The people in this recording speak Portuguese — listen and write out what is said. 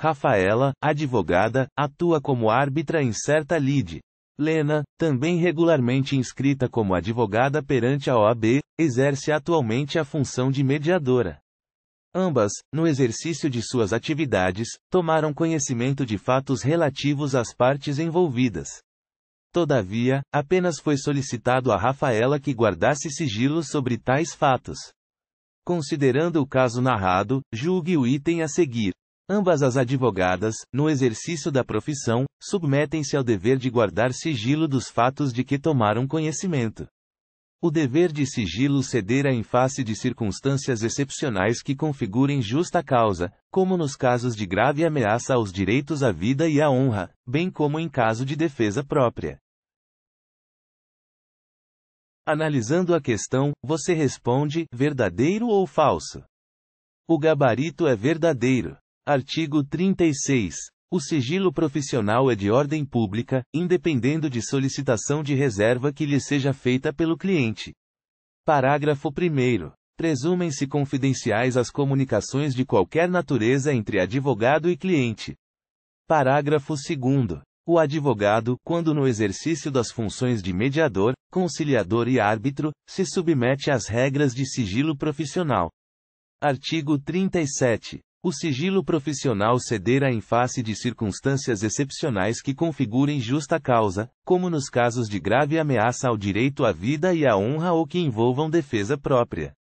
Rafaela, advogada, atua como árbitra em certa lide. Lena, também regularmente inscrita como advogada perante a OAB, exerce atualmente a função de mediadora. Ambas, no exercício de suas atividades, tomaram conhecimento de fatos relativos às partes envolvidas. Todavia, apenas foi solicitado a Rafaela que guardasse sigilo sobre tais fatos. Considerando o caso narrado, julgue o item a seguir. Ambas as advogadas, no exercício da profissão, submetem-se ao dever de guardar sigilo dos fatos de que tomaram conhecimento. O dever de sigilo cedera em face de circunstâncias excepcionais que configurem justa causa, como nos casos de grave ameaça aos direitos à vida e à honra, bem como em caso de defesa própria. Analisando a questão, você responde: verdadeiro ou falso? O gabarito é verdadeiro. Artigo 36. O sigilo profissional é de ordem pública, independendo de solicitação de reserva que lhe seja feita pelo cliente. Parágrafo 1. Presumem-se confidenciais as comunicações de qualquer natureza entre advogado e cliente. Parágrafo 2. O advogado, quando no exercício das funções de mediador, conciliador e árbitro, se submete às regras de sigilo profissional. Artigo 37 o sigilo profissional cederá em face de circunstâncias excepcionais que configurem justa causa, como nos casos de grave ameaça ao direito à vida e à honra ou que envolvam defesa própria.